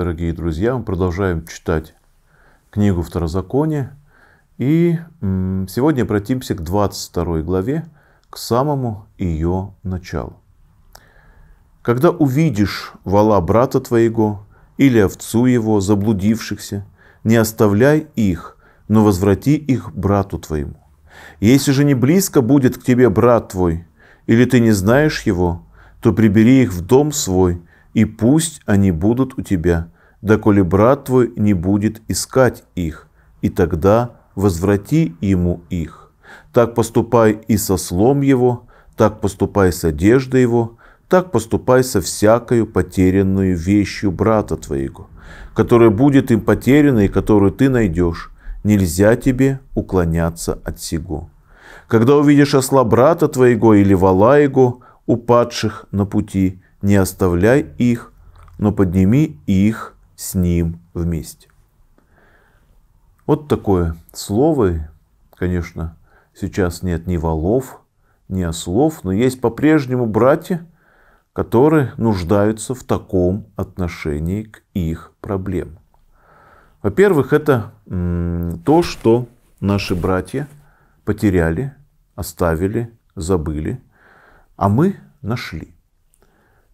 Дорогие друзья, мы продолжаем читать книгу Второзакония. И сегодня обратимся к 22 главе, к самому ее началу. «Когда увидишь вала брата твоего или овцу его, заблудившихся, не оставляй их, но возврати их брату твоему. Если же не близко будет к тебе брат твой, или ты не знаешь его, то прибери их в дом свой, и пусть они будут у тебя доколе брат твой не будет искать их, и тогда возврати ему их. Так поступай и со слом его, так поступай с одеждой его, так поступай со всякою потерянную вещью брата твоего, которая будет им потеряна и которую ты найдешь. Нельзя тебе уклоняться от сего. Когда увидишь осла брата твоего или вала его, упадших на пути, не оставляй их, но подними их с ним вместе. Вот такое слово, конечно, сейчас нет ни волов, ни ослов, но есть по-прежнему братья, которые нуждаются в таком отношении к их проблемам. Во-первых, это то, что наши братья потеряли, оставили, забыли, а мы нашли.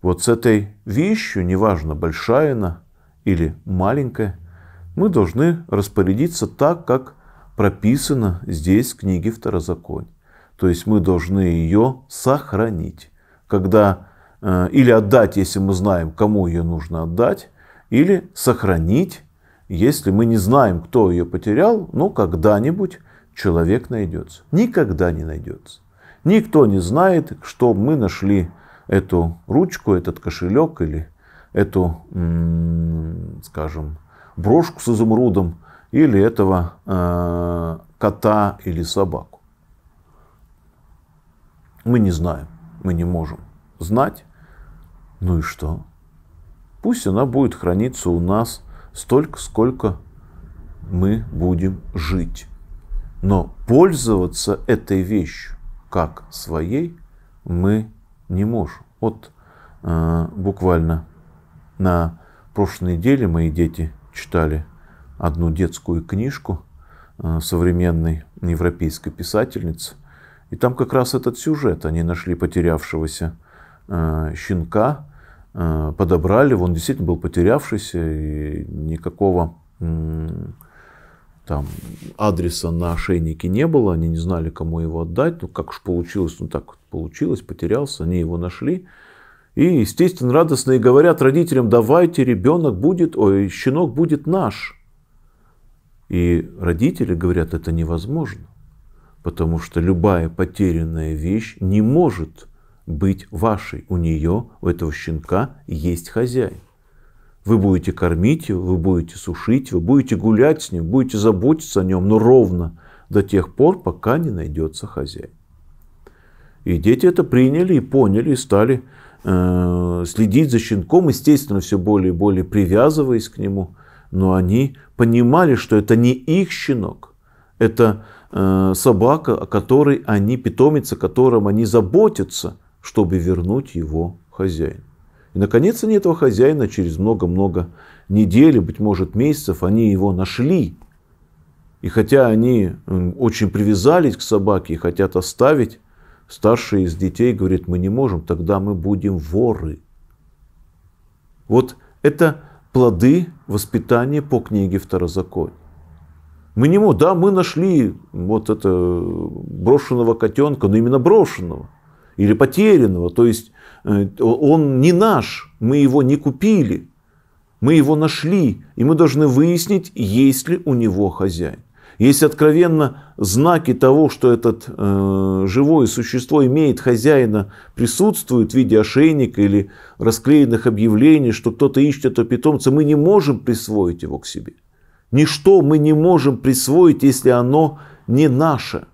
Вот с этой вещью, неважно, большая она или маленькое, мы должны распорядиться так, как прописано здесь в книге Второзаконь. То есть мы должны ее сохранить. Когда, э, или отдать, если мы знаем, кому ее нужно отдать, или сохранить, если мы не знаем, кто ее потерял, но когда-нибудь человек найдется. Никогда не найдется. Никто не знает, что мы нашли эту ручку, этот кошелек или эту, скажем, брошку с изумрудом или этого э, кота или собаку. Мы не знаем, мы не можем знать. Ну и что? Пусть она будет храниться у нас столько, сколько мы будем жить. Но пользоваться этой вещью как своей мы не можем. Вот э, буквально на прошлой неделе мои дети читали одну детскую книжку э, современной европейской писательницы. И там как раз этот сюжет. Они нашли потерявшегося э, щенка, э, подобрали Он действительно был потерявшийся, и никакого там адреса на ошейнике не было, они не знали, кому его отдать, ну как же получилось, ну так вот получилось, потерялся, они его нашли, и, естественно, радостные говорят родителям, давайте, ребенок будет, ой, щенок будет наш. И родители говорят, это невозможно, потому что любая потерянная вещь не может быть вашей. У нее, у этого щенка есть хозяин. Вы будете кормить его, вы будете сушить, вы будете гулять с ним, будете заботиться о нем, но ровно до тех пор, пока не найдется хозяин. И дети это приняли и поняли, и стали Э, следить за щенком, естественно, все более и более привязываясь к нему, но они понимали, что это не их щенок, это э, собака, о которой они, питомица, о котором они заботятся, чтобы вернуть его хозяин. И, наконец, они этого хозяина через много-много недель, быть может, месяцев, они его нашли. И хотя они очень привязались к собаке и хотят оставить Старший из детей говорит, мы не можем, тогда мы будем воры. Вот это плоды воспитания по книге Второзакония. Мы не можем, да, мы нашли вот это брошенного котенка, но именно брошенного или потерянного, то есть э, он не наш, мы его не купили, мы его нашли, и мы должны выяснить, есть ли у него хозяин. Есть откровенно знаки того, что этот э, живое существо имеет хозяина, присутствует в виде ошейника или расклеенных объявлений, что кто-то ищет этого питомца, мы не можем присвоить его к себе. Ничто мы не можем присвоить, если оно не наше.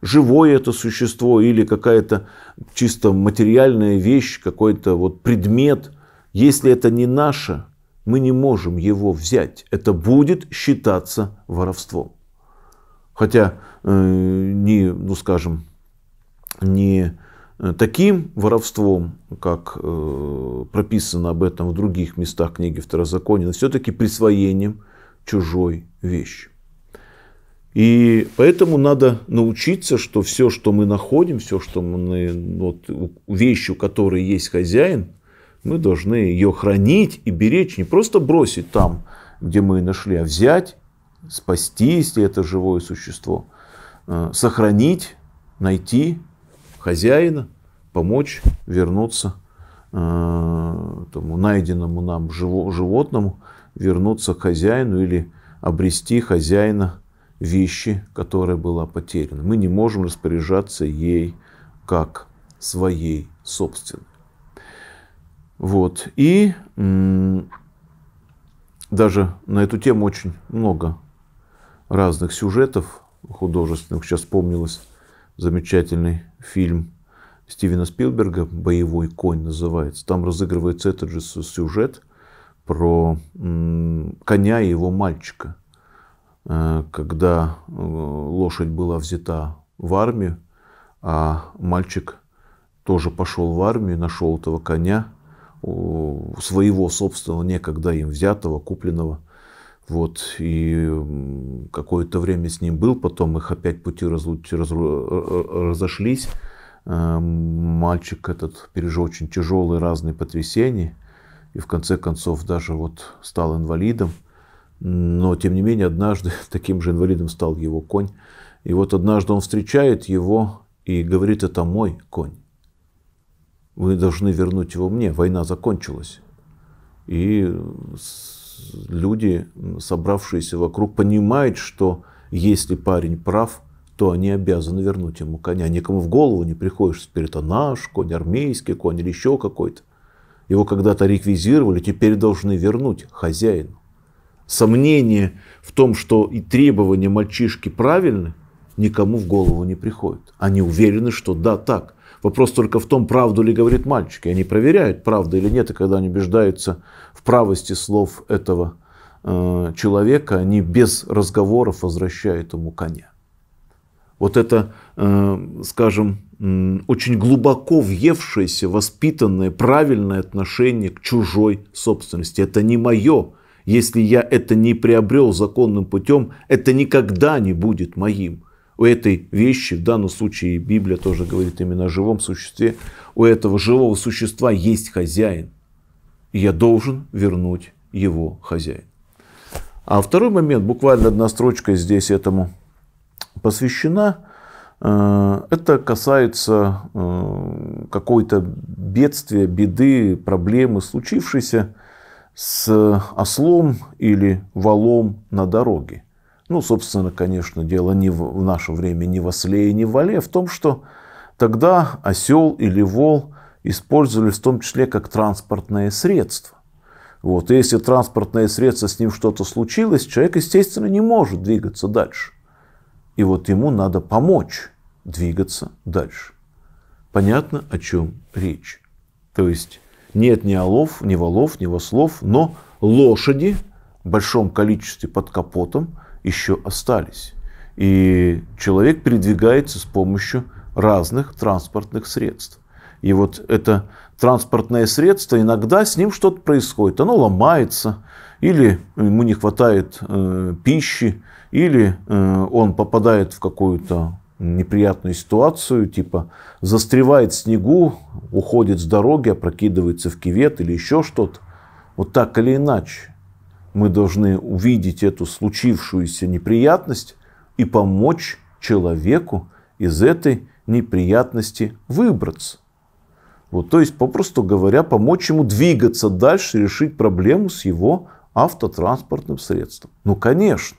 Живое это существо или какая-то чисто материальная вещь, какой-то вот предмет. Если это не наше, мы не можем его взять. Это будет считаться воровством хотя э, не, ну скажем, не э, таким воровством, как э, прописано об этом в других местах книги Второзакония, но все-таки присвоением чужой вещи. И поэтому надо научиться, что все, что мы находим, все, что мы, вот, вещь, у которой есть хозяин, мы должны ее хранить и беречь, не просто бросить там, где мы ее нашли, а взять спасти, если это живое существо, э, сохранить, найти хозяина, помочь вернуться э, тому найденному нам животному, вернуться к хозяину или обрести хозяина вещи, которая была потеряна. Мы не можем распоряжаться ей как своей собственной. Вот. И даже на эту тему очень много разных сюжетов художественных. Сейчас вспомнилось замечательный фильм Стивена Спилберга «Боевой конь» называется. Там разыгрывается этот же сюжет про коня и его мальчика. Э, когда э, лошадь была взята в армию, а мальчик тоже пошел в армию, нашел этого коня, своего собственного, некогда им взятого, купленного – вот, и какое-то время с ним был, потом их опять пути разлу... раз... Э, э, разошлись. Эм, мальчик этот пережил очень тяжелые разные потрясения и в конце концов даже вот стал инвалидом. Но, тем не менее, однажды таким же инвалидом стал его конь. И вот однажды он встречает его и говорит, это мой конь. Вы должны вернуть его мне, война закончилась. И люди, собравшиеся вокруг, понимают, что если парень прав, то они обязаны вернуть ему коня. Никому в голову не приходишь, теперь это наш конь, армейский конь или еще какой-то. Его когда-то реквизировали, теперь должны вернуть хозяину. Сомнение в том, что и требования мальчишки правильны, никому в голову не приходит. Они уверены, что да, так. Вопрос только в том, правду ли говорит мальчик. И они проверяют, правда или нет. И когда они убеждаются в правости слов этого э, человека, они без разговоров возвращают ему коня. Вот это, э, скажем, э, очень глубоко въевшееся, воспитанное, правильное отношение к чужой собственности. Это не мое. Если я это не приобрел законным путем, это никогда не будет моим у этой вещи, в данном случае Библия тоже говорит именно о живом существе, у этого живого существа есть хозяин. И я должен вернуть его хозяин. А второй момент, буквально одна строчка здесь этому посвящена, э, это касается э, какой-то бедствия, беды, проблемы, случившейся с ослом или валом на дороге ну, собственно, конечно, дело не в, в наше время не в осле и не в оле, а в том, что тогда осел или вол использовались в том числе как транспортное средство. Вот. И если транспортное средство, с ним что-то случилось, человек, естественно, не может двигаться дальше. И вот ему надо помочь двигаться дальше. Понятно, о чем речь. То есть нет ни олов, ни волов, ни вослов, но лошади в большом количестве под капотом – еще остались. И человек передвигается с помощью разных транспортных средств. И вот это транспортное средство, иногда с ним что-то происходит. Оно ломается, или ему не хватает э, пищи, или э, он попадает в какую-то неприятную ситуацию, типа застревает в снегу, уходит с дороги, опрокидывается в кивет или еще что-то. Вот так или иначе мы должны увидеть эту случившуюся неприятность и помочь человеку из этой неприятности выбраться. Вот, то есть, попросту говоря, помочь ему двигаться дальше, решить проблему с его автотранспортным средством. Ну, конечно,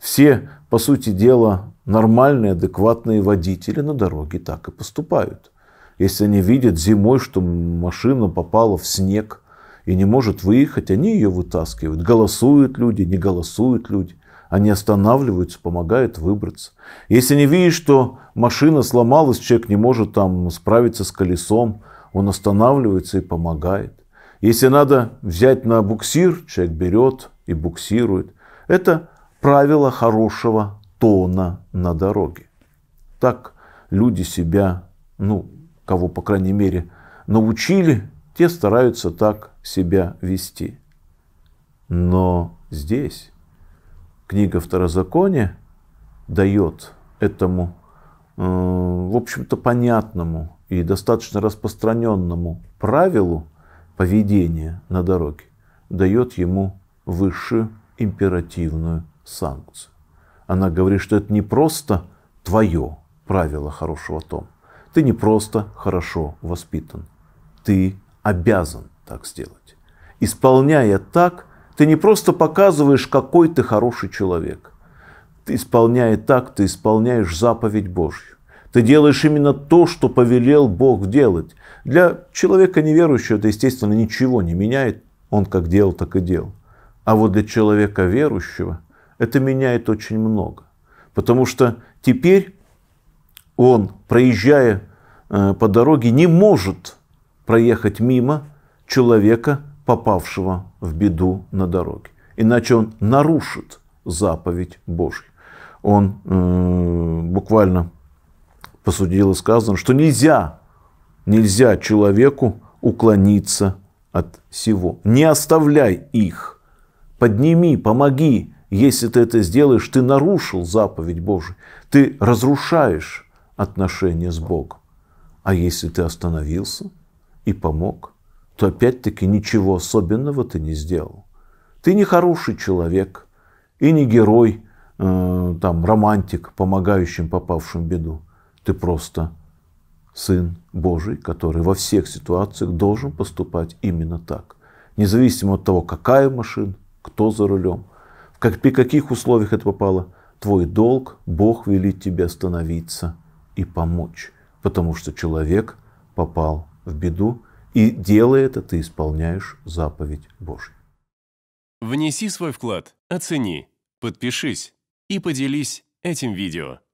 все, по сути дела, нормальные, адекватные водители на дороге так и поступают. Если они видят зимой, что машина попала в снег – и не может выехать, они ее вытаскивают. Голосуют люди, не голосуют люди. Они останавливаются, помогают выбраться. Если не видишь, что машина сломалась, человек не может там справиться с колесом, он останавливается и помогает. Если надо взять на буксир, человек берет и буксирует. Это правило хорошего тона на дороге. Так люди себя, ну, кого, по крайней мере, научили те стараются так себя вести. Но здесь книга Второзакония дает этому, э, в общем-то, понятному и достаточно распространенному правилу поведения на дороге, дает ему высшую императивную санкцию. Она говорит, что это не просто твое правило хорошего Том. Ты не просто хорошо воспитан. Ты обязан так сделать. Исполняя так, ты не просто показываешь, какой ты хороший человек. Ты, исполняя так, ты исполняешь заповедь Божью. Ты делаешь именно то, что повелел Бог делать. Для человека неверующего это, естественно, ничего не меняет. Он как делал, так и делал. А вот для человека верующего это меняет очень много. Потому что теперь он, проезжая э, по дороге, не может проехать мимо человека, попавшего в беду на дороге. Иначе он нарушит заповедь Божью. Он э, буквально посудил и сказано, что нельзя, нельзя человеку уклониться от всего. Не оставляй их. Подними, помоги. Если ты это сделаешь, ты нарушил заповедь Божию. Ты разрушаешь отношения с Богом. А если ты остановился – и помог, то опять-таки ничего особенного ты не сделал. Ты не хороший человек и не герой, э, там, романтик, помогающим попавшим в беду. Ты просто Сын Божий, который во всех ситуациях должен поступать именно так. Независимо от того, какая машина, кто за рулем, в как, при каких условиях это попало, твой долг, Бог велит тебе остановиться и помочь, потому что человек попал в беду, и делая это, ты исполняешь заповедь Божью. Внеси свой вклад, оцени, подпишись и поделись этим видео.